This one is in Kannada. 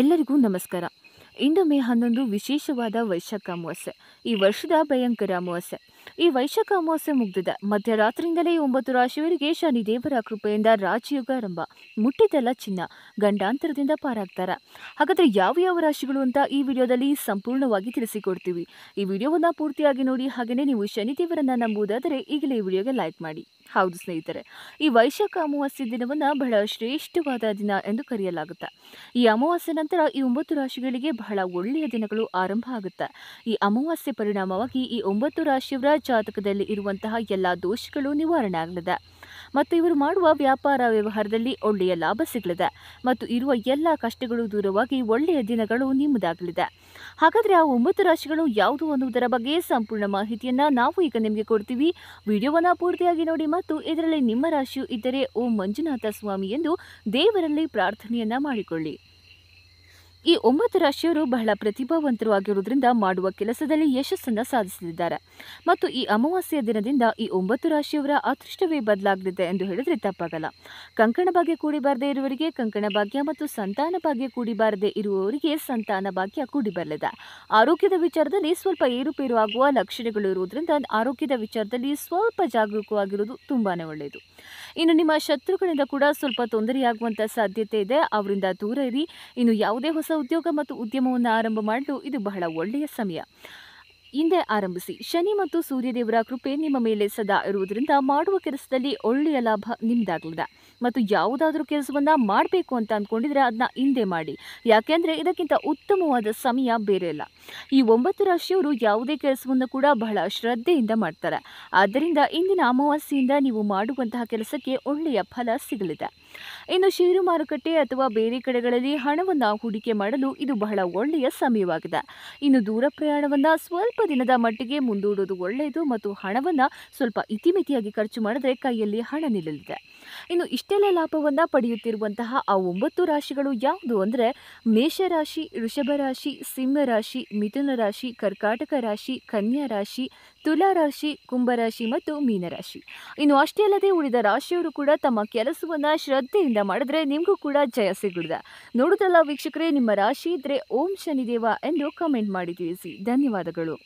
ಎಲ್ಲರಿಗೂ ನಮಸ್ಕಾರ ಇಂದು ಮೇ ಹನ್ನೊಂದು ವಿಶೇಷವಾದ ವೈಶಾಖ ಅಮಾವಾಸ್ಯೆ ಈ ವರ್ಷದ ಭಯಂಕರ ಅಮಾವಾಸ್ಯೆ ಈ ವೈಶಾಖ ಅಮಾವಾಸ್ಯೆ ಮುಗ್ದಿದೆ ಮಧ್ಯರಾತ್ರಿಯಿಂದಲೇ ಒಂಬತ್ತು ರಾಶಿಯವರಿಗೆ ಶನಿ ದೇವರ ಕೃಪೆಯಿಂದ ರಾಜಯುಗ ಆರಂಭ ಮುಟ್ಟಿದೆಲ್ಲ ಚಿನ್ನ ಗಂಡಾಂತರದಿಂದ ಪಾರಾಗ್ತಾರ ಹಾಗಾದ್ರೆ ಯಾವ ಯಾವ ರಾಶಿಗಳು ಅಂತ ಈ ವಿಡಿಯೋದಲ್ಲಿ ಸಂಪೂರ್ಣವಾಗಿ ತಿಳಿಸಿಕೊಡ್ತೀವಿ ಈ ವಿಡಿಯೋವನ್ನ ಪೂರ್ತಿಯಾಗಿ ನೋಡಿ ಹಾಗೆಯೇ ನೀವು ಶನಿ ದೇವರನ್ನ ನಂಬುವುದಾದರೆ ಈಗಲೇ ಈ ವಿಡಿಯೋಗೆ ಲೈಕ್ ಮಾಡಿ ಹೌದು ಸ್ನೇಹಿತರೆ ಈ ವೈಶಾಖ ಅಮಾವಾಸ್ಯ ದಿನವನ್ನ ಬಹಳ ಶ್ರೇಷ್ಠವಾದ ದಿನ ಎಂದು ಕರೆಯಲಾಗುತ್ತೆ ಈ ಅಮಾವಾಸ್ಯೆ ನಂತರ ಈ ಒಂಬತ್ತು ರಾಶಿಗಳಿಗೆ ಬಹಳ ಒಳ್ಳೆಯ ದಿನಗಳು ಆರಂಭ ಆಗುತ್ತೆ ಈ ಅಮಾವಾಸ್ಯೆ ಪರಿಣಾಮವಾಗಿ ಈ ಒಂಬತ್ತು ರಾಶಿಯವರ ಜಾತಕದಲ್ಲಿ ಇರುವಂತಹ ಎಲ್ಲ ದೋಷಗಳು ನಿವಾರಣೆ ಆಗಲಿದೆ ಮತ್ತು ಇವರು ಮಾಡುವ ವ್ಯಾಪಾರ ವ್ಯವಹಾರದಲ್ಲಿ ಒಳ್ಳೆಯ ಲಾಭ ಸಿಗಲಿದೆ ಮತ್ತು ಇರುವ ಎಲ್ಲ ಕಷ್ಟಗಳು ದೂರವಾಗಿ ಒಳ್ಳೆಯ ದಿನಗಳು ನಿಮ್ಮದಾಗಲಿದೆ ಹಾಗಾದರೆ ಆ ಒಂಬತ್ತು ರಾಶಿಗಳು ಯಾವುದು ಅನ್ನುವುದರ ಬಗ್ಗೆ ಸಂಪೂರ್ಣ ಮಾಹಿತಿಯನ್ನು ನಾವು ಈಗ ನಿಮಗೆ ಕೊಡ್ತೀವಿ ವಿಡಿಯೋವನ್ನು ಪೂರ್ತಿಯಾಗಿ ನೋಡಿ ಮತ್ತು ಇದರಲ್ಲಿ ನಿಮ್ಮ ರಾಶಿಯು ಇದ್ದರೆ ಓಂ ಮಂಜುನಾಥ ಸ್ವಾಮಿ ಎಂದು ದೇವರಲ್ಲಿ ಪ್ರಾರ್ಥನೆಯನ್ನ ಮಾಡಿಕೊಳ್ಳಿ ಈ ಒಂಬತ್ತು ರಾಶಿಯವರು ಬಹಳ ಪ್ರತಿಭಾವಂತರು ಆಗಿರುವುದರಿಂದ ಮಾಡುವ ಕೆಲಸದಲ್ಲಿ ಯಶಸ್ಸನ್ನು ಸಾಧಿಸಲಿದ್ದಾರೆ ಮತ್ತು ಈ ಅಮಾವಾಸ್ಯೆಯ ದಿನದಿಂದ ಈ ಒಂಬತ್ತು ರಾಶಿಯವರ ಅದೃಷ್ಟವೇ ಬದಲಾಗಲಿದೆ ಎಂದು ಹೇಳಿದ್ರೆ ತಪ್ಪಾಗಲ್ಲ ಕಂಕಣ ಭಾಗ್ಯ ಕೂಡಿಬಾರದೇ ಇರುವವರಿಗೆ ಕಂಕಣ ಭಾಗ್ಯ ಮತ್ತು ಸಂತಾನ ಭಾಗ್ಯ ಕೂಡಿಬಾರದೇ ಇರುವವರಿಗೆ ಸಂತಾನ ಭಾಗ್ಯ ಕೂಡಿಬರಲಿದೆ ಆರೋಗ್ಯದ ವಿಚಾರದಲ್ಲಿ ಸ್ವಲ್ಪ ಏರುಪೇರು ಆಗುವ ಲಕ್ಷಣಗಳು ಇರುವುದರಿಂದ ಆರೋಗ್ಯದ ವಿಚಾರದಲ್ಲಿ ಸ್ವಲ್ಪ ಜಾಗರೂಕವಾಗಿರುವುದು ತುಂಬಾನೇ ಒಳ್ಳೆಯದು ಇನ್ನು ನಿಮ್ಮ ಶತ್ರುಗಳಿಂದ ಕೂಡ ಸ್ವಲ್ಪ ತೊಂದರೆಯಾಗುವಂತಹ ಸಾಧ್ಯತೆ ಇದೆ ಅವರಿಂದ ದೂರ ಇರಿ ಇನ್ನು ಯಾವುದೇ ಹೊಸ ಉದ್ಯೋಗ ಮತ್ತು ಉದ್ಯಮವನ್ನು ಆರಂಭ ಮಾಡಲು ಇದು ಬಹಳ ಒಳ್ಳೆಯ ಸಮಯ ಹಿಂದೆ ಆರಂಭಿಸಿ ಶನಿ ಮತ್ತು ಸೂರ್ಯದೇವರ ಕೃಪೆ ನಿಮ್ಮ ಮೇಲೆ ಸದಾ ಇರುವುದರಿಂದ ಮಾಡುವ ಕೆಲಸದಲ್ಲಿ ಒಳ್ಳೆಯ ಲಾಭ ನಿಮ್ಮದಾಗಲಿದೆ ಮತ್ತು ಯಾವುದಾದ್ರೂ ಕೆಲಸವನ್ನು ಮಾಡಬೇಕು ಅಂತ ಅಂದ್ಕೊಂಡಿದ್ರೆ ಅದನ್ನ ಹಿಂದೆ ಮಾಡಿ ಯಾಕೆಂದರೆ ಇದಕ್ಕಿಂತ ಉತ್ತಮವಾದ ಸಮಯ ಬೇರೆ ಇಲ್ಲ ಈ ಒಂಬತ್ತು ರಾಶಿಯವರು ಯಾವುದೇ ಕೆಲಸವನ್ನು ಕೂಡ ಬಹಳ ಶ್ರದ್ಧೆಯಿಂದ ಮಾಡ್ತಾರೆ ಆದ್ದರಿಂದ ಇಂದಿನ ಅಮಾವಾಸ್ಯೆಯಿಂದ ನೀವು ಮಾಡುವಂತಹ ಕೆಲಸಕ್ಕೆ ಒಳ್ಳೆಯ ಫಲ ಸಿಗಲಿದೆ ಇನ್ನು ಷೇರು ಮಾರುಕಟ್ಟೆ ಅಥವಾ ಬೇರೆ ಕಡೆಗಳಲ್ಲಿ ಹಣವನ್ನು ಹೂಡಿಕೆ ಮಾಡಲು ಇದು ಬಹಳ ಒಳ್ಳೆಯ ಸಮಯವಾಗಿದೆ ಇನ್ನು ದೂರ ಪ್ರಯಾಣವನ್ನು ಸ್ವಲ್ಪ ದಿನದ ಮಟ್ಟಿಗೆ ಮುಂದೂಡುವುದು ಒಳ್ಳೆಯದು ಮತ್ತು ಹಣವನ್ನು ಸ್ವಲ್ಪ ಇತಿಮಿತಿಯಾಗಿ ಖರ್ಚು ಮಾಡಿದ್ರೆ ಕೈಯಲ್ಲಿ ಹಣ ನಿಲ್ಲಲಿದೆ ಇನ್ನು ಇಷ್ಟೆಲ್ಲ ಲಾಭವನ್ನು ಪಡೆಯುತ್ತಿರುವಂತಹ ಆ ಒಂಬತ್ತು ರಾಶಿಗಳು ಯಾವುದು ಅಂದರೆ ಮೇಷರಾಶಿ ರಾಶಿ ಸಿಂಹ ರಾಶಿ ಮಿಥುನ ರಾಶಿ ಕರ್ಕಾಟಕ ರಾಶಿ ಕನ್ಯಾ ರಾಶಿ ತುಲಾ ರಾಶಿ ಕುಂಭರಾಶಿ ಮತ್ತು ಮೀನರಾಶಿ ಇನ್ನು ಅಷ್ಟೇ ಅಲ್ಲದೆ ಉಳಿದ ರಾಶಿಯವರು ಕೂಡ ತಮ್ಮ ಕೆಲಸವನ್ನು ಶ್ರದ್ಧೆಯಿಂದ ಮಾಡಿದ್ರೆ ನಿಮಗೂ ಕೂಡ ಜಯ ಸಿಗುದ ನೋಡುತ್ತಲ್ಲ ವೀಕ್ಷಕರೇ ನಿಮ್ಮ ರಾಶಿ ಇದ್ರೆ ಓಂ ಶನಿದೇವ ಎಂದು ಕಮೆಂಟ್ ಮಾಡಿ ತಿಳಿಸಿ ಧನ್ಯವಾದಗಳು